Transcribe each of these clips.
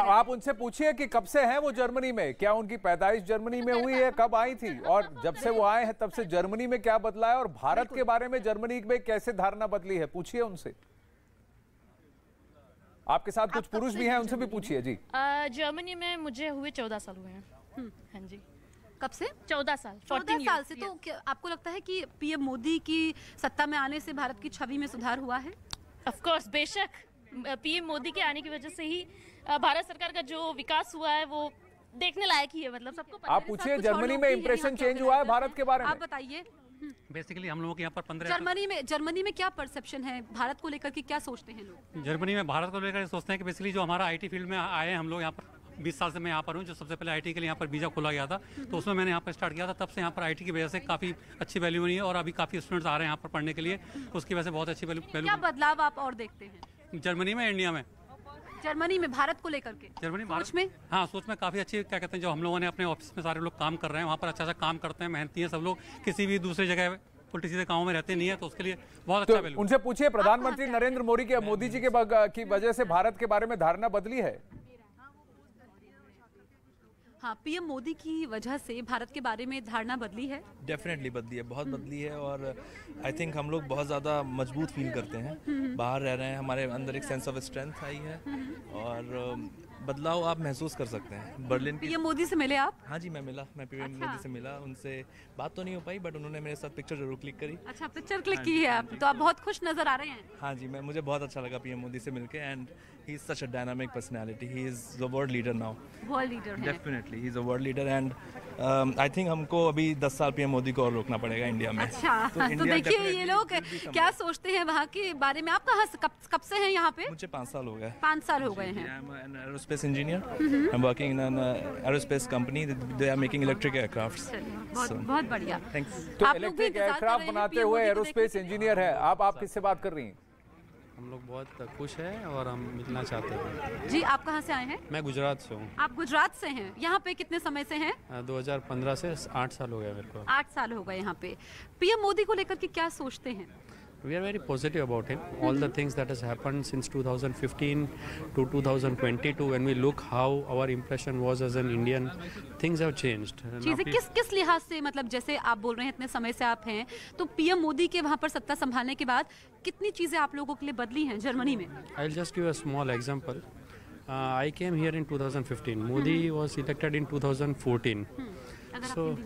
आप उनसे पूछिए कि कब से हैं वो जर्मनी में क्या उनकी पैदाइश जर्मनी में हुई है कब आई थी और जब से वो आए हैं तब से जर्मनी में क्या बदला है और भारत के बारे में जर्मनी में कैसे धारणा बदली है पूछिए उनसे आपके साथ कुछ पुरुष भी हैं उनसे भी पूछिए जी जर्मनी में मुझे हुए चौदह साल हुए हैं हम्म। हाँ जी कब से चौदह साल चौदह साल से तो आपको लगता है कि पीएम मोदी की सत्ता में आने से भारत की छवि में सुधार हुआ है ऑफ कोर्स बेशक पीएम मोदी के आने की वजह से ही भारत सरकार का जो विकास हुआ है वो देखने लायक ही है मतलब सबको आप पूछिए जर्मनी में इम्प्रेशन चेंज हुआ है भारत के बारे में आप बताइए बेसिकली हम लोगों के यहाँ पर पंद्रह जर्मनी में जर्मनी में क्या परसेप्शन है भारत को लेकर क्या सोचते हैं लोग जर्मनी में भारत को लेकर सोचते हैं कि बेसिकली जो हमारा आईटी फील्ड में आए हम लोग यहाँ पर बीस साल से मैं यहाँ पर हूँ जो सबसे पहले आईटी के लिए यहाँ पर वीज़ा खोला गया था तो उसमें मैंने यहाँ पर स्टार्ट किया था तब से यहाँ पर आईटी की वजह से काफ़ी अच्छी वैल्यू बनी है और अभी काफ़ी स्टूडेंट्स आ रहे हैं यहाँ पर पढ़ने के लिए उसकी वजह से बहुत अच्छी वैल्यू क्या बदलाव आप और देखते हैं जर्मनी में इंडिया में जर्मनी में भारत को लेकर के जर्मनी सोच में हाँ सोच में काफ़ी अच्छी क्या कहते हैं जो हम लोगों ने अपने ऑफिस में सारे लोग काम कर रहे हैं वहाँ पर अच्छा अच्छा काम करते हैं मेहनती है सब लोग किसी भी दूसरे जगह उल्टी सीधे गाँव में रहते नहीं है तो उसके लिए बहुत अच्छा तो उनसे पूछिए प्रधानमंत्री नरेंद्र मोदी के मोदी जी के की वजह से भारत के बारे में धारणा बदली है हाँ पीएम मोदी की वजह से भारत के बारे में धारणा बदली है डेफिनेटली बदली है बहुत हम्म। बदली है और आई थिंक हम लोग बहुत ज़्यादा मजबूत फील करते हैं हम्म। बाहर रह रहे हैं हमारे अंदर एक सेंस ऑफ स्ट्रेंथ आई है हम्म। और बदलाव आप महसूस कर सकते हैं बर्लिन पीएम मोदी से मिले आप हाँ जी मैं मिला मैं पीएम अच्छा। मोदी से मिला उनसे बात तो नहीं हो पाई बट उन्होंने मेरे साथ पिक्चर जरूर क्लिक करी अच्छा पिक्चर क्लिक हाँ की है हाँ आप तो आप बहुत खुश नजर आ रहे हैं हाँ जी मैं मुझे बहुत अच्छा लगा पीएम मोदी से मिलकर and he is such a dynamic personality he is a world leader now world leader definitely he is a world leader and I think हमको अभी दस साल पीएम मोदी को और रोकना पड़ेगा इंडिया में अच्छा तो, तो देखिए ये लोग क्या सोचते हैं वहाँ के बारे में आप कहाँ कब से हैं यहाँ पे मुझे पाँच साल हो गए पाँच साल हो गए हैं aerospace engineer. Mm-hmm. I'm working in an uh, aerospace company. They are making electric aircrafts. बहुत so, बहुत बढ़िया थैंक्स तो इलेक्ट्रिक एयरक्राफ्ट बनाते हुए एरोस्पेस इंजीनियर है आप आप किससे बात कर रही हैं हम लोग बहुत खुश हैं और हम मिलना चाहते हैं जी आप कहाँ से आए हैं मैं गुजरात से हूँ आप गुजरात से हैं यहाँ पे कितने समय से हैं 2015 से आठ साल हो गया मेरे को आठ साल हो गए यहाँ पे पीएम मोदी को लेकर के क्या सोचते हैं we are very positive about him. All the things that has happened since 2015 to 2022, when we look how our impression was as an Indian, things have changed. चीजें किस किस लिहाज से मतलब जैसे आप बोल रहे हैं इतने समय से आप हैं तो पीएम मोदी के वहाँ पर सत्ता संभालने के बाद कितनी चीजें आप लोगों के लिए बदली हैं जर्मनी में? I'll just give a small example. Uh, I came here in 2015 Modi was elected in 2014 so,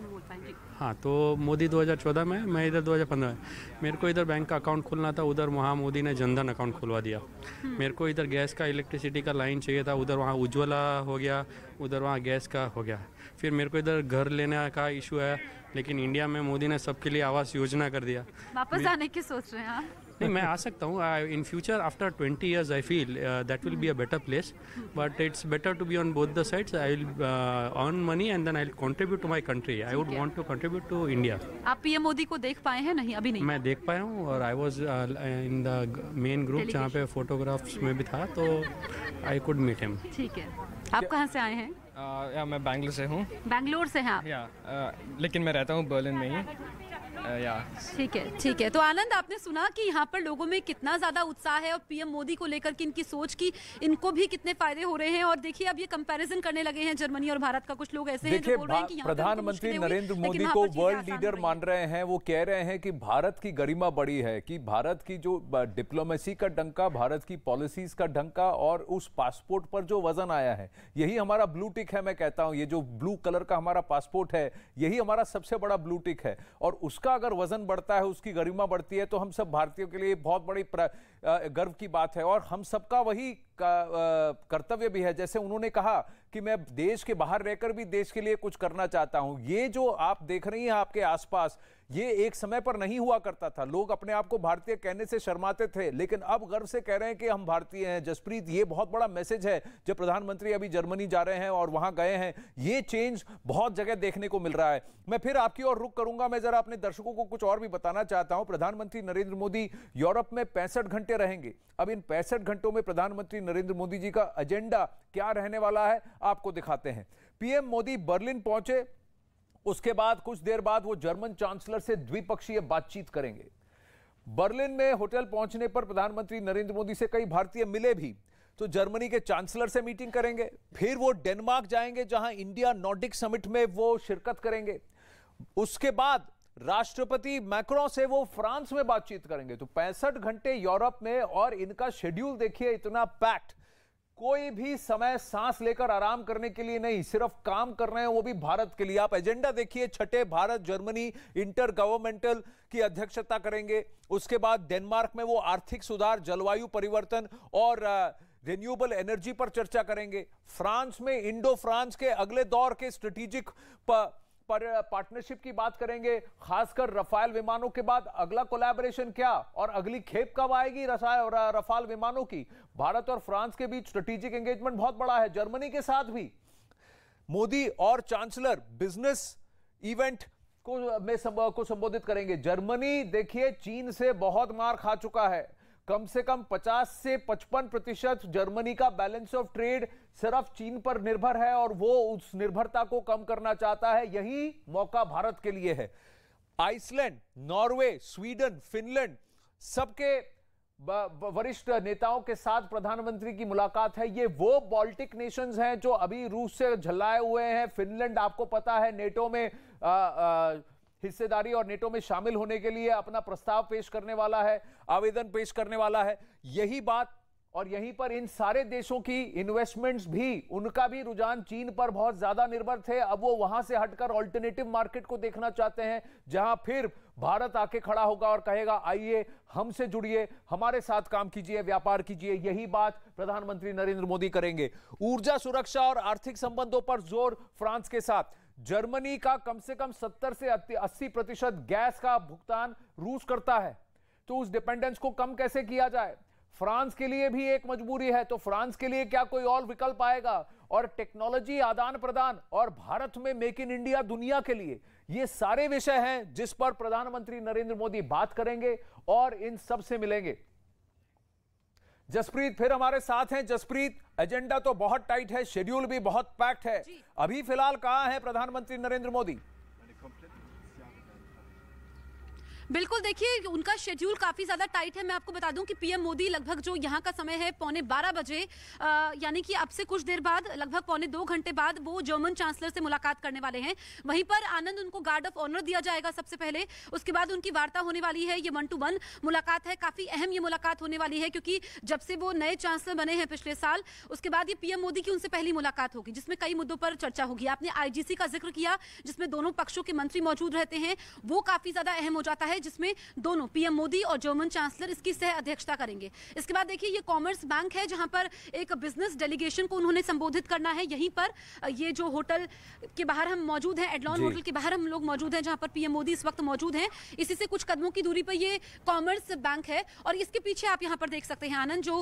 हाँ तो मोदी 2014 में मैं इधर 2015 में मेरे को इधर बैंक का अकाउंट खोलना था उधर वहाँ मोदी ने जनधन अकाउंट खुलवा दिया हम्म। मेरे को इधर गैस का इलेक्ट्रिसिटी का लाइन चाहिए था उधर वहाँ उज्ज्वला हो गया उधर वहाँ गैस का हो गया फिर मेरे को इधर घर लेने का इशू है लेकिन इंडिया में मोदी ने सबके लिए आवास योजना कर दिया वापस आने की सोच रहे हैं आप नहीं मैं आ सकता हूँ in future after twenty years I feel that will be a better place but it's better to be on both the sides I will earn money and then I will contribute to my country I would want to contribute to India आप PM Modi को देख पाए हैं नहीं अभी नहीं मैं देख पाया हूँ और I was in the main group जहाँ पे फोटोग्राफ्स में भी था तो आई कुड मीट हिम ठीक है आप कहाँ से आए हैं या uh, मैं बैंगलोर से हूँ बैंगलोर से हैं आप या uh, लेकिन मैं रहता हूँ बर्लिन में ही या uh, ठीक है ठीक है तो आनंद आपने सुना कि यहाँ पर लोगों में कितना ज़्यादा उत्साह है और पीएम मोदी को लेकर कि इनकी सोच की इनको भी कितने फायदे हो रहे हैं और देखिए अब ये कंपैरिजन करने लगे हैं जर्मनी और भारत का कुछ लोग ऐसे हैं जो बोल रहे हैं कि प्रधानमंत्री नरेंद्र मोदी को वर्ल्ड लीडर मान रहे हैं वो कह रहे हैं कि भारत की गरिमा बड़ी है कि भारत की जो डिप्लोमेसी का डंका भारत की पॉलिसीज का डंका और उस पासपोर्ट पर जो वजन आया है यही हमारा ब्लू टिक है मैं कहता हूँ ये जो ब्लू कलर का हमारा पासपोर्ट है यही हमारा सबसे बड़ा ब्लू टिक है और उसका अगर वजन बढ़ता है उसकी गरिमा बढ़ती है तो हम सब भारतीयों के लिए बहुत बड़ी गर्व की बात है और हम सबका वही कर्तव्य भी है जैसे उन्होंने कहा कि मैं देश के बाहर रहकर भी देश के लिए कुछ करना चाहता हूं ये जो आप देख रही हैं आपके आसपास ये एक समय पर नहीं हुआ करता था लोग अपने आप को भारतीय कहने से शर्माते थे लेकिन अब गर्व से कह रहे हैं कि हम भारतीय हैं जसप्रीत ये बहुत बड़ा मैसेज है जब प्रधानमंत्री अभी जर्मनी जा रहे हैं और वहां गए हैं ये चेंज बहुत जगह देखने को मिल रहा है मैं फिर आपकी ओर रुक करूंगा मैं जरा अपने दर्शकों को कुछ और भी बताना चाहता हूं प्रधानमंत्री नरेंद्र मोदी यूरोप में पैंसठ घंटे रहेंगे अब इन पैंसठ घंटों में प्रधानमंत्री नरेंद्र मोदी जी का एजेंडा क्या रहने वाला है आपको दिखाते हैं पीएम मोदी बर्लिन पहुंचे उसके बाद कुछ देर बाद वो जर्मन चांसलर से द्विपक्षीय बातचीत करेंगे बर्लिन में होटल पहुंचने पर प्रधानमंत्री नरेंद्र मोदी से कई भारतीय मिले भी तो जर्मनी के चांसलर से मीटिंग करेंगे फिर वो डेनमार्क जाएंगे जहां इंडिया नॉर्डिक समिट में वो शिरकत करेंगे उसके बाद राष्ट्रपति मैक्रो से वो फ्रांस में बातचीत करेंगे तो पैंसठ घंटे यूरोप में और इनका शेड्यूल देखिए इतना पैक्ट कोई भी समय सांस लेकर आराम करने के लिए नहीं सिर्फ काम कर रहे हैं वो भी भारत के लिए आप एजेंडा देखिए छठे भारत जर्मनी इंटर गवर्नमेंटल की अध्यक्षता करेंगे उसके बाद डेनमार्क में वो आर्थिक सुधार जलवायु परिवर्तन और रिन्यूएबल एनर्जी पर चर्चा करेंगे फ्रांस में इंडो फ्रांस के अगले दौर के स्ट्रेटेजिक पर पार्टनरशिप की बात करेंगे खासकर रफाल विमानों के बाद अगला कोलैबोरेशन क्या और अगली खेप कब आएगी रफाल विमानों की भारत और फ्रांस के बीच स्ट्रेटेजिक एंगेजमेंट बहुत बड़ा है जर्मनी के साथ भी मोदी और चांसलर बिजनेस इवेंट को में संब, को संबोधित करेंगे जर्मनी देखिए चीन से बहुत मार खा चुका है कम से कम 50 से 55 प्रतिशत जर्मनी का बैलेंस ऑफ ट्रेड सिर्फ चीन पर निर्भर है और वो उस निर्भरता को कम करना चाहता है यही मौका भारत के लिए है आइसलैंड नॉर्वे स्वीडन फिनलैंड सबके वरिष्ठ नेताओं के साथ प्रधानमंत्री की मुलाकात है ये वो बॉल्टिक नेशंस हैं जो अभी रूस से झल्लाए हुए हैं फिनलैंड आपको पता है नेटो में आ, आ, हिस्सेदारी और नेटो में शामिल होने के लिए अपना प्रस्ताव पेश करने वाला है आवेदन पेश करने वाला है यही बात और यहीं पर इन सारे देशों की इन्वेस्टमेंट्स भी उनका भी रुझान चीन पर बहुत ज्यादा निर्भर थे अब वो वहां से हटकर ऑल्टरनेटिव मार्केट को देखना चाहते हैं जहां फिर भारत आके खड़ा होगा और कहेगा आइए हमसे जुड़िए हमारे साथ काम कीजिए व्यापार कीजिए यही बात प्रधानमंत्री नरेंद्र मोदी करेंगे ऊर्जा सुरक्षा और आर्थिक संबंधों पर जोर फ्रांस के साथ जर्मनी का कम से कम 70 से 80 प्रतिशत गैस का भुगतान रूस करता है तो उस डिपेंडेंस को कम कैसे किया जाए फ्रांस के लिए भी एक मजबूरी है तो फ्रांस के लिए क्या कोई और विकल्प आएगा और टेक्नोलॉजी आदान प्रदान और भारत में मेक इन इंडिया दुनिया के लिए ये सारे विषय हैं जिस पर प्रधानमंत्री नरेंद्र मोदी बात करेंगे और इन सब से मिलेंगे जसप्रीत फिर हमारे साथ हैं जसप्रीत एजेंडा तो बहुत टाइट है शेड्यूल भी बहुत पैक्ट है अभी फिलहाल कहा है प्रधानमंत्री नरेंद्र मोदी बिल्कुल देखिए उनका शेड्यूल काफ़ी ज़्यादा टाइट है मैं आपको बता दूं कि पीएम मोदी लगभग जो यहाँ का समय है पौने बारह बजे यानी कि अब से कुछ देर बाद लगभग पौने दो घंटे बाद वो जर्मन चांसलर से मुलाकात करने वाले हैं वहीं पर आनंद उनको गार्ड ऑफ ऑनर दिया जाएगा सबसे पहले उसके बाद उनकी वार्ता होने वाली है ये वन टू वन मुलाकात है काफ़ी अहम ये मुलाकात होने वाली है क्योंकि जब से वो नए चांसलर बने हैं पिछले साल उसके बाद ये पीएम मोदी की उनसे पहली मुलाकात होगी जिसमें कई मुद्दों पर चर्चा होगी आपने आईजीसी का जिक्र किया जिसमें दोनों पक्षों के मंत्री मौजूद रहते हैं वो काफ़ी ज़्यादा अहम हो जाता है है जिसमें दोनों पीएम मोदी और जर्मन चांसलर इसकी सह अध्यक्षता करेंगे इसके बाद देखिए ये कॉमर्स बैंक है जहां पर एक बिजनेस डेलीगेशन को उन्होंने संबोधित करना है यहीं पर ये जो होटल के बाहर हम मौजूद हैं एडलॉन होटल के बाहर हम लोग मौजूद हैं जहां पर पीएम मोदी इस वक्त मौजूद हैं इसी से कुछ कदमों की दूरी पर ये कॉमर्स बैंक है और इसके पीछे आप यहाँ पर देख सकते हैं आनंद जो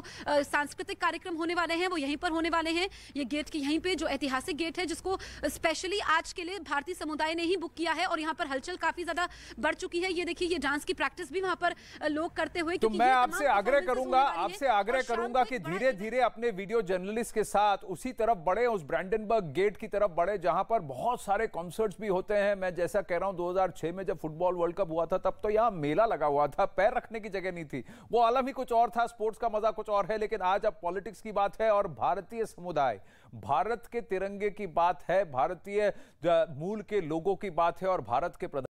सांस्कृतिक कार्यक्रम होने वाले हैं वो यहीं पर होने वाले हैं ये गेट की यहीं पे जो ऐतिहासिक गेट है जिसको स्पेशली आज के लिए भारतीय समुदाय ने ही बुक किया है और यहाँ पर हलचल काफी ज्यादा बढ़ चुकी है ये देखिए कि ये डांस की प्रैक्टिस भी वहाँ पर लोग करते हुए तो मैं आपसे आग्रह करूंगा आपसे आग्रह करूंगा कि धीरे धीरे अपने वीडियो जर्नलिस्ट के साथ उसी तरफ बढ़े उस ब्रैंडनबर्ग गेट की तरफ बढ़े जहां पर बहुत सारे कॉन्सर्ट्स भी होते हैं मैं जैसा कह रहा हूं 2006 में जब फुटबॉल वर्ल्ड कप हुआ था तब तो यहाँ मेला लगा हुआ था पैर रखने की जगह नहीं थी वो आलम ही कुछ और था स्पोर्ट्स का मजा कुछ और है लेकिन आज अब पॉलिटिक्स की बात है और भारतीय समुदाय भारत के तिरंगे की बात है भारतीय मूल के लोगों की बात है और भारत के